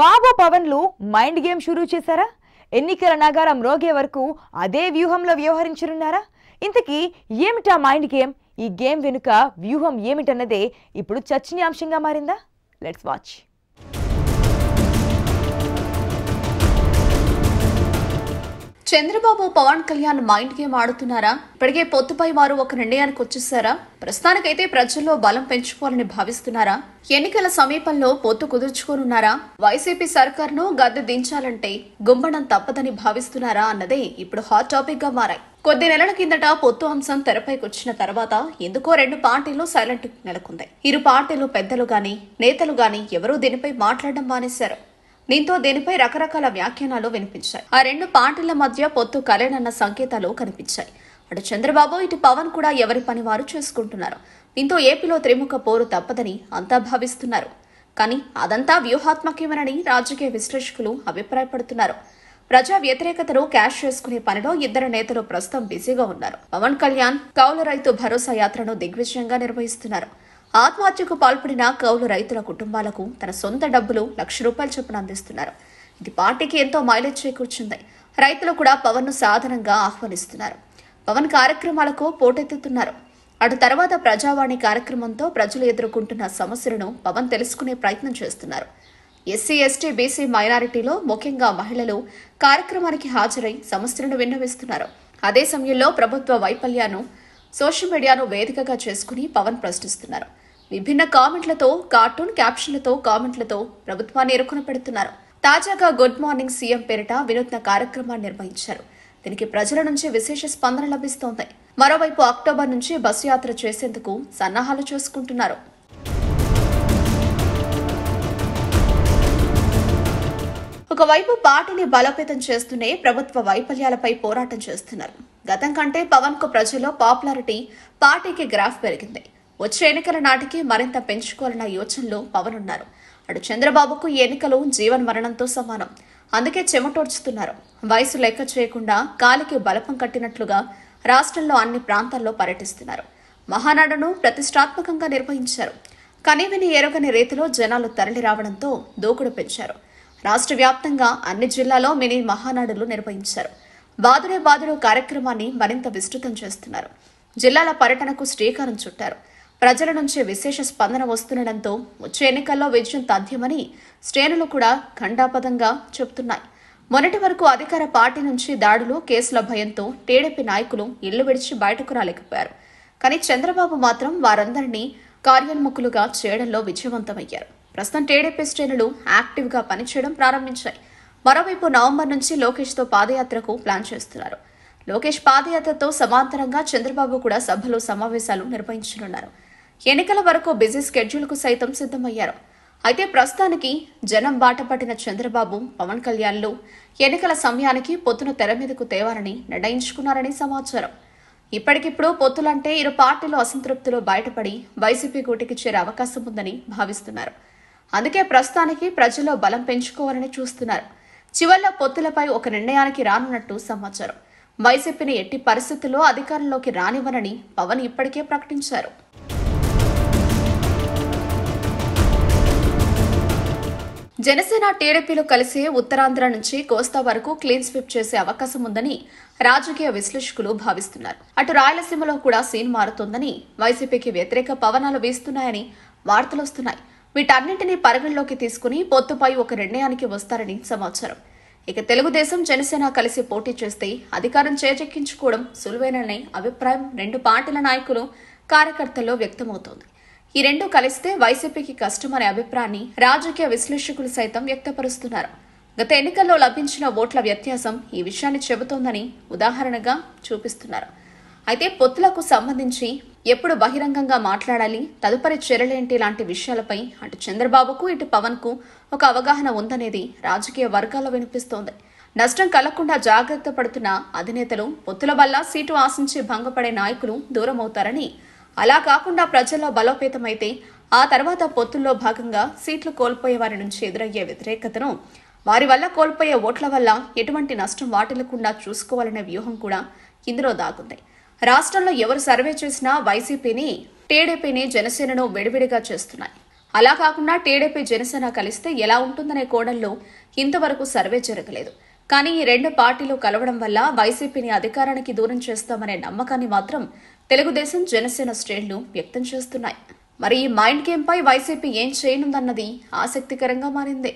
బాబు పవన్లు mind game షురూ చేశారా ఎన్నికల నగారం రోగే వరకు అదే వ్యూహంలో వ్యవహరించనున్నారా ఇంతకీ ఏమిటా మైండ్ గేమ్ ఈ గేమ్ వెనుక వ్యూహం ఏమిటన్నదే ఇప్పుడు చర్చనీయాంశంగా మారిందా let's watch Chandrababu Pawan Kalyan mind game ఆడుతున్నారా ఇప్పటికే పొత్తుపై వారు ఒక నిర్ణయానికి వచ్చేసారా ప్రస్తుతానికైతే ప్రజల్లో బలం పెంచుకోవాలని భావిస్తున్నారా ఎన్నికల సమీపంలో పొత్తు కుదుర్చుకోనున్నారా వైసీపీ సర్కార్ను గద్దె దించాలంటే గుమ్మడం తప్పదని భావిస్తున్నారా అన్నదే ఇప్పుడు హాట్ టాపిక్ గా మారాయి కొద్ది నెలల కిందట పొత్తు అంశం తెరపైకి వచ్చిన తర్వాత ఎందుకో రెండు పార్టీలు సైలెంట్ నెలకొంది ఇరు పార్టీలు పెద్దలు గాని నేతలు గాని ఎవరూ దీనిపై మాట్లాడడం మానేశారు దీంతో దీనిపై రకరకాల వ్యాఖ్యానాలు వినిపించాయి ఆ రెండు పార్టీల మధ్య పొత్తు కలేనన్న సంకేతాలు కనిపించాయి అటు చంద్రబాబు ఇటు పవన్ కూడా ఎవరి పని వారు చేసుకుంటున్నారు దీంతో ఏపీలో త్రిముఖ పోరు తప్పదని అంతా భావిస్తున్నారు కానీ అదంతా వ్యూహాత్మకమేనని రాజకీయ విశ్లేషకులు అభిప్రాయపడుతున్నారు ప్రజా వ్యతిరేకతను క్యాష్ చేసుకునే పనిలో ఇద్దరు నేతలు ప్రస్తుతం బిజీగా ఉన్నారు పవన్ కళ్యాణ్ కౌల రైతు భరోసా యాత్రను దిగ్విజయంగా నిర్వహిస్తున్నారు ఆత్మహత్యకు పాల్పడిన కౌలు రైతుల కుటుంబాలకు తన సొంత డబ్బులు లక్ష రూపాయల చొప్పున అందిస్తున్నారు ఇది పార్టీకి ఎంతో మైలేజ్ చేకూర్చింది రైతులు కూడా పవన్ను సాధనంగా ఆహ్వానిస్తున్నారు పవన్ కార్యక్రమాలకు పోటెత్తుతున్నారు అటు తర్వాత ప్రజావాణి కార్యక్రమంతో ప్రజలు ఎదుర్కొంటున్న సమస్యలను పవన్ తెలుసుకునే ప్రయత్నం చేస్తున్నారు ఎస్సీ ఎస్టీ బీసీ మైనారిటీలో ముఖ్యంగా మహిళలు కార్యక్రమానికి హాజరై సమస్యలను విన్నవిస్తున్నారు అదే సమయంలో ప్రభుత్వ వైఫల్యాను సోషల్ మీడియాను వేదికగా చేసుకుని పవన్ ప్రశ్నిస్తున్నారు విభిన్న కామెంట్లతో కార్టూన్ క్యాప్షన్లతో కామెంట్లతో ప్రభుత్వాన్ని ఎరుకున పెడుతున్నారు తాజాగా గుడ్ మార్నింగ్ సీఎం పేరిట వినూత్న కార్యక్రమాన్ని నిర్వహించారు దీనికి ప్రజల నుంచి విశేష స్పందన లభిస్తోంది మరోవైపు అక్టోబర్ నుంచి బస్సు యాత్ర చేసేందుకు సన్నాహాలు చేసుకుంటున్నారు ఒకవైపు పార్టీని బలోపేతం చేస్తూనే ప్రభుత్వ వైఫల్యాలపై పోరాటం చేస్తున్నారు గతం కంటే పవన్ కు ప్రజల్లో పాపులారిటీ పార్టీకి గ్రాఫ్ పెరిగింది వచ్చే ఎన్నికల నాటికి మరింత పెంచుకోవాలన్న యోచనలో పవన్ ఉన్నారు అటు చంద్రబాబుకు ఎన్నికలు జీవన్ మరణంతో సమానం అందుకే చెమటోడ్చుతున్నారు వయసు లెక్క చేయకుండా కాలికి బలపం కట్టినట్లుగా రాష్ట్రంలో అన్ని ప్రాంతాల్లో పర్యటిస్తున్నారు మహానాడును ప్రతిష్టాత్మకంగా నిర్వహించారు కనివిని ఎరగని రీతిలో జనాలు తరలి రావడంతో దూకుడు పెంచారు రాష్ట్ర వ్యాప్తంగా అన్ని జిల్లాలో మినీ మహానాడులు నిర్వహించారు బాదుడే బాదుడు కార్యక్రమాన్ని మరింత విస్తృతం చేస్తున్నారు జిల్లాల పర్యటనకు శ్రీకారం చుట్టారు ప్రజల నుంచి విశేష స్పందన వస్తుండటంతో వచ్చే ఎన్నికల్లో విజయం తథ్యమని శ్రేణులు కూడా ఖండాపదంగా చెబుతున్నాయి మొన్నటి వరకు అధికార పార్టీ నుంచి దాడులు కేసుల భయంతో టీడీపీ నాయకులు ఇళ్లు విడిచి బయటకు రాలేకపోయారు కానీ చంద్రబాబు మాత్రం వారందరినీ కార్యోన్ముఖులుగా చేయడంలో విజయవంతమయ్యారు ప్రస్తుతం టీడీపీ శ్రేణులు యాక్టివ్గా పనిచేయడం ప్రారంభించాయి మరోవైపు నవంబర్ నుంచి లోకేష్తో పాదయాత్రకు ప్లాన్ చేస్తున్నారు లోకేష్ పాదయాత్రతో సమాంతరంగా చంద్రబాబు కూడా సభలు సమావేశాలు నిర్వహించనున్నారు ఎన్నికల వరకు బిజీ స్కెడ్యూల్కు సైతం సిద్ధమయ్యారు అయితే ప్రస్తుతానికి జనం బాటపట్టిన చంద్రబాబు పవన్ కళ్యాణ్లు ఎన్నికల సమయానికి పొత్తును తెర మీదకు తేవాలని నిర్ణయించుకున్నారని సమాచారం ఇప్పటికిప్పుడు పొత్తులంటే ఇరు పార్టీలు అసంతృప్తిలో బయటపడి వైసీపీ కూటికి చేరే అవకాశం ఉందని భావిస్తున్నారు అందుకే ప్రస్తుతానికి ప్రజల్లో బలం పెంచుకోవాలని చూస్తున్నారు చివరిలో పొత్తులపై ఒక నిర్ణయానికి రానున్నట్టు సమాచారం వైసీపీని ఎట్టి పరిస్థితుల్లో అధికారంలోకి రానివ్వనని పవన్ ఇప్పటికే ప్రకటించారు జనసేన టీడీపీలు కలిసి ఉత్తరాంధ్ర నుంచి కోస్తా వరకు క్లీన్ స్విప్ చేసే అవకాశం ఉందని రాజకీయ విశ్లేషకులు భావిస్తున్నారు అటు రాయలసీమలో కూడా సీన్ మారుతోందని వైసీపీకి వ్యతిరేక పవనాలు వీస్తున్నాయని వార్తలొస్తున్నాయి వీటన్నింటినీ పరిగణలోకి తీసుకుని పొత్తుపై ఒక నిర్ణయానికి వస్తారని సమాచారం ఇక తెలుగుదేశం జనసేన కలిసి పోటీ చేస్తే అధికారం చేజెక్కించుకోవడం సులువేనని అభిప్రాయం రెండు పార్టీల నాయకులు కార్యకర్తల్లో వ్యక్తమవుతోంది ఈ రెండు కలిస్తే వైసీపీకి కష్టమనే అభిప్రాయాన్ని రాజకీయ విశ్లేషకులు సైతం వ్యక్తపరుస్తున్నారు గత ఎన్నికల్లో లభించిన ఓట్ల వ్యత్యాసం ఈ విషయాన్ని చెబుతోందని ఉదాహరణగా చూపిస్తున్నారు అయితే పొత్తులకు సంబంధించి ఎప్పుడు బహిరంగంగా మాట్లాడాలి తదుపరి చర్యలేంటి లాంటి విషయాలపై అటు చంద్రబాబుకు ఇటు పవన్కు ఒక అవగాహన ఉందనేది రాజకీయ వర్గాల్లో వినిపిస్తోంది నష్టం కలగకుండా జాగ్రత్త పడుతున్న అధినేతలు పొత్తుల వల్ల సీటు ఆశించి భంగపడే నాయకులు దూరమవుతారని అలా కాకుండా ప్రజల్లో బలోపేతమైతే ఆ తర్వాత పొత్తుల్లో భాగంగా సీట్లు కోల్పోయే వారి నుంచి ఎదురయ్యే వ్యతిరేకతను వారి వల్ల కోల్పోయే ఓట్ల వల్ల ఎటువంటి నష్టం వాటిల్లకుండా చూసుకోవాలనే వ్యూహం కూడా ఇందులో దాగుంది రాష్ట్రంలో ఎవరు సర్వే చేసినా వైసీపీని టీడీపీని జనసేనను విడివిడిగా చేస్తున్నాయి అలా కాకుండా టీడీపీ జనసేన కలిస్తే ఎలా ఉంటుందనే కోణంలో ఇంతవరకు సర్వే జరగలేదు కానీ ఈ రెండు పార్టీలు కలవడం వల్ల వైసీపీని అధికారానికి దూరం చేస్తామనే నమ్మకాన్ని మాత్రం తెలుగుదేశం జనసేన శ్రేణులు వ్యక్తం చేస్తున్నాయి మరి ఈ మైండ్ పై వైసీపీ ఏం చేయనుందన్నది ఆసక్తికరంగా మారింది